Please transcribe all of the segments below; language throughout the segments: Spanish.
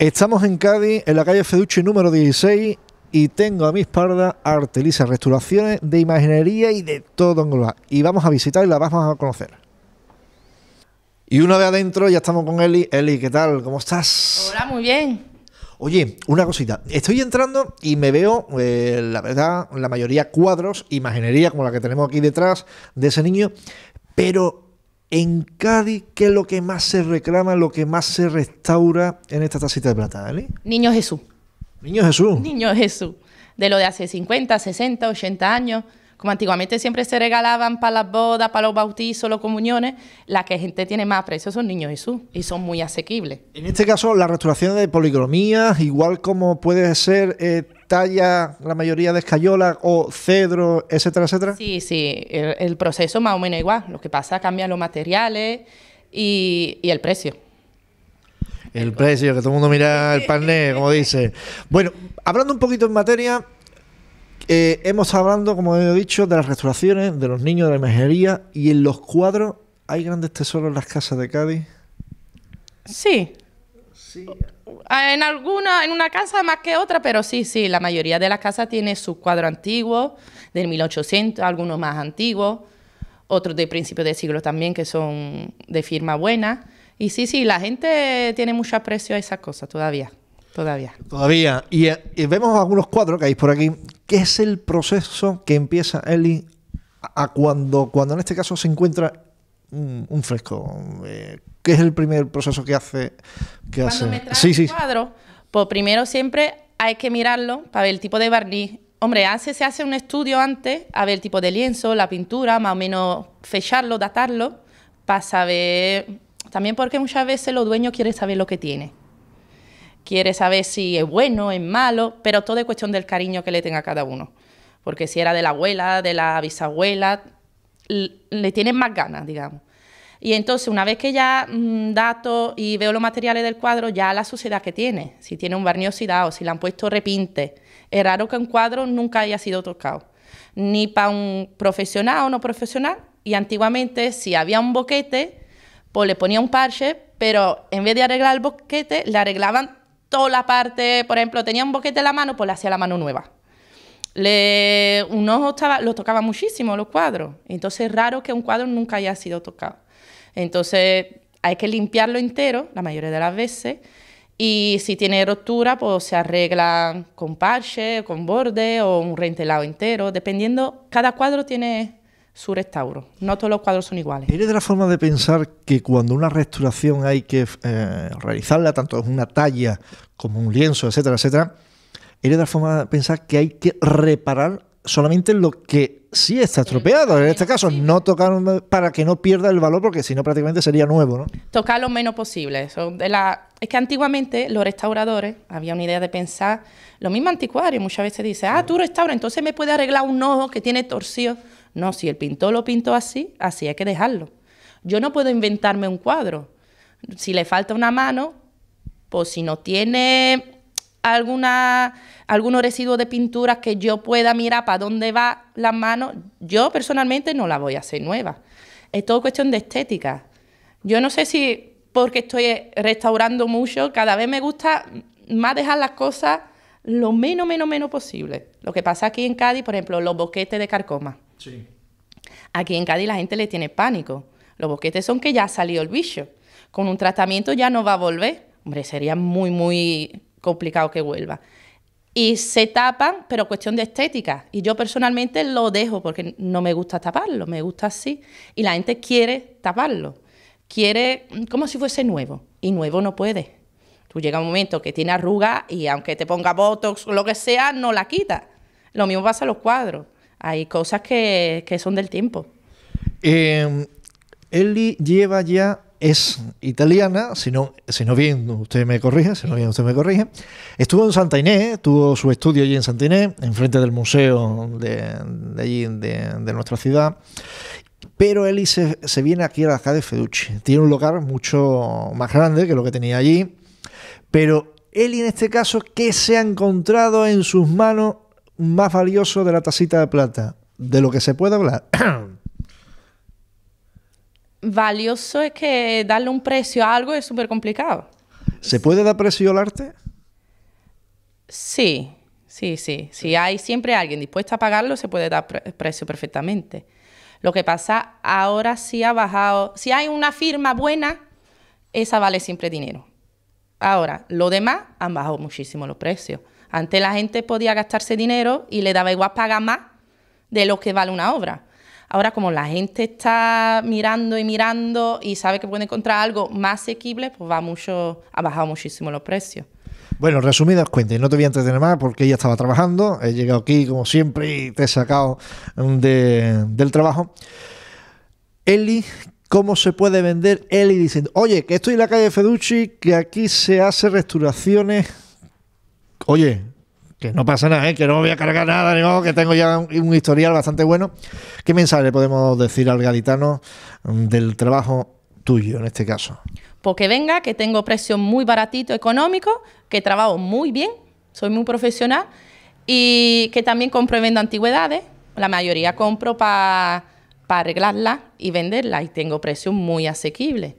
Estamos en Cádiz, en la calle Feduche número 16 y tengo a mi espalda Artelisa, restauraciones de imaginería y de todo global. Y vamos a visitar y la vamos a conocer. Y una vez adentro ya estamos con Eli. Eli, ¿qué tal? ¿Cómo estás? Hola, muy bien. Oye, una cosita. Estoy entrando y me veo, eh, la verdad, la mayoría cuadros, imaginería como la que tenemos aquí detrás de ese niño, pero en Cádiz, ¿qué es lo que más se reclama, lo que más se restaura en esta tacita de plata, Niño Jesús. Niño Jesús. Niño Jesús. De lo de hace 50, 60, 80 años como antiguamente siempre se regalaban para las bodas, para los bautizos, los comuniones, la que gente tiene más precio son niños y Jesús y son muy asequibles. En este caso, la restauración de policromías, igual como puede ser eh, talla, la mayoría de escayola o cedro, etcétera, etcétera. Sí, sí, el, proceso más o menos igual. Lo que pasa, cambian los materiales y, el precio. El precio, que todo el mundo mira el panel, como dice. Bueno, hablando un poquito en materia, eh, hemos hablando, como he dicho, de las restauraciones, de los niños de la imaginería y en los cuadros hay grandes tesoros en las casas de Cádiz. Sí. Eh, en alguna, en una casa más que otra, pero sí, sí, la mayoría de las casas tiene sus cuadros antiguos, del 1800, algunos más antiguos, otros de principios de siglo también que son de firma buena. Y sí, sí, la gente tiene mucho aprecio a esas cosas todavía. Todavía. Todavía. y eh, vemos algunos cuadros que hay por aquí ¿Qué es el proceso que empieza Eli a cuando, cuando en este caso se encuentra un, fresco? Eh, ¿Qué es el primer proceso que hace? Que sí, cuadro, pues primero siempre hay que mirarlo para ver el tipo de barniz. Hombre, hace se hace un estudio antes, a ver el tipo de lienzo, la pintura, más o menos fecharlo, datarlo, para saber... También porque muchas veces los dueños quieren saber lo que tiene quiere saber si es bueno, es malo, pero todo es cuestión del cariño que le tenga cada uno. Porque si era de la abuela, de la bisabuela, le tienen más ganas, digamos. Y entonces, una vez que ya mm, dato y veo los materiales del cuadro, ya la suciedad que tiene, si tiene un barniz o si le han puesto repinte, es raro que un cuadro nunca haya sido tocado, ni para un profesional o no profesional. Y antiguamente, si había un boquete, pues le ponía un parche, pero en vez de arreglar el boquete, le arreglaban toda la parte, por ejemplo, tenía un boquete en la mano, pues le hacía la mano nueva. Le, un ojo estaba, lo tocaba muchísimo los cuadros. Entonces es raro que un cuadro nunca haya sido tocado. Entonces hay que limpiarlo entero, la mayoría de las veces. Y si tiene rotura, pues se arregla con parche, con borde o un rentelado entero, dependiendo, cada cuadro tiene su restauro. No todos los cuadros son iguales. ¿Eres de la forma de pensar que cuando una restauración hay que eh, realizarla, tanto es una talla como un lienzo, etcétera, etcétera, eres de la forma de pensar que hay que reparar solamente lo que sí está estropeado. En este caso, no tocar para que no pierda el valor, porque si no, prácticamente sería nuevo, ¿no? Tocar lo menos posible. Es que antiguamente los restauradores, había una idea de pensar, lo mismo anticuario, muchas veces dice, ah, tú restauras, entonces me puede arreglar un ojo que tiene torcido. No, si el pintor lo pintó así, así hay que dejarlo. Yo no puedo inventarme un cuadro. Si le falta una mano, pues si no tiene alguna, algunos residuos de pintura que yo pueda mirar para dónde va las manos, yo personalmente no la voy a hacer nueva. Es todo cuestión de estética. Yo no sé si porque estoy restaurando mucho, cada vez me gusta más dejar las cosas lo menos, menos, menos posible. Lo que pasa aquí en Cádiz, por ejemplo, los boquetes de carcoma. Aquí en Cádiz la gente le tiene pánico. Los boquetes son que ya salió el bicho. Con un tratamiento ya no va a volver. Hombre, sería muy, muy complicado que vuelva. Y se tapan, pero cuestión de estética. Y yo personalmente lo dejo porque no me gusta taparlo, me gusta así. Y la gente quiere taparlo. Quiere mm, como si fuese nuevo. Y nuevo no puede. Tú llega un momento que tiene arruga y aunque te ponga botox o lo que sea, no la quita. Lo mismo pasa a los cuadros hay cosas que, son del tiempo. Eh, Eli lleva ya, es italiana, si no, bien usted me corrige, si bien usted me corrige. Estuvo en Santa Inés, tuvo su estudio allí en Santa Inés, enfrente del museo de, allí, de, nuestra ciudad. Pero Eli se, viene aquí a la calle Feducci. Tiene un lugar mucho más grande que lo que tenía allí. Pero Eli en este caso, ¿qué se ha encontrado en sus manos más valioso de la tacita de plata? De lo que se puede hablar. valioso es que darle un precio a algo es súper complicado. ¿Se puede dar precio al arte? Sí, sí, sí. Si hay siempre alguien dispuesto a pagarlo, se puede dar precio perfectamente. Lo que pasa ahora sí ha bajado. Si hay una firma buena, esa vale siempre dinero. Ahora, lo demás han bajado muchísimo los precios. Antes la gente podía gastarse dinero y le daba igual pagar más de lo que vale una obra. Ahora, como la gente está mirando y mirando y sabe que puede encontrar algo más asequible, pues va mucho, ha bajado muchísimo los precios. Bueno, resumidas cuentas, no te voy a entretener más porque ella estaba trabajando, he llegado aquí como siempre y te he sacado del trabajo. Eli, ¿cómo se puede vender Eli diciendo, oye, que estoy en la calle Feducci, que aquí se hace restauraciones oye, que no pasa nada, ¿eh? que no me voy a cargar nada, que tengo ya un, historial bastante bueno. ¿Qué mensaje le podemos decir al gaditano mm, del trabajo tuyo en este caso? Porque pues venga, que tengo precios muy baratitos, económicos, que trabajo muy bien, soy muy profesional y que también compro y vendo antigüedades. La mayoría compro para para arreglarlas y venderla y tengo precios muy asequibles.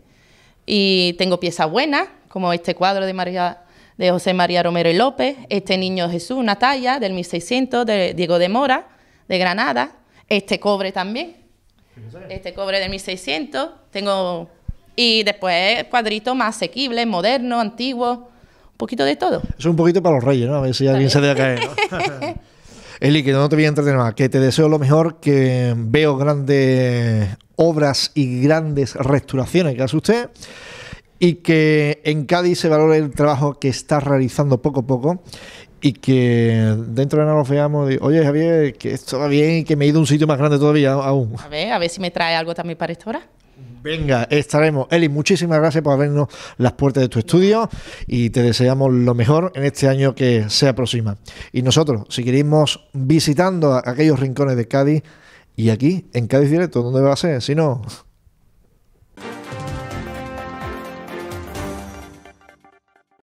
Y tengo piezas buenas, como este cuadro de María de José María Romero y López, Este Niño Jesús, una talla del 1600 de Diego de Mora, de Granada, este cobre también, este cobre del 1600, tengo... Y después cuadrito más asequible, moderno, antiguo, un poquito de todo. Es un poquito para los reyes, ¿no? A ver si alguien se deja caer. Eli, que no te voy a entretener más, que te deseo lo mejor, que veo grandes obras y grandes restauraciones que hace usted y que en Cádiz se valore el trabajo que estás realizando poco a poco y que dentro de nada nos veamos oye Javier, que esto va bien y que me he ido a un sitio más grande todavía aún. A ver, a ver si me trae algo también para esta hora. Venga, estaremos. Eli, muchísimas gracias por abrirnos las puertas de tu estudio y te deseamos lo mejor en este año que se aproxima. Y nosotros si queremos visitando aquellos rincones de Cádiz y aquí, en Cádiz Directo, ¿dónde va a ser? Si no...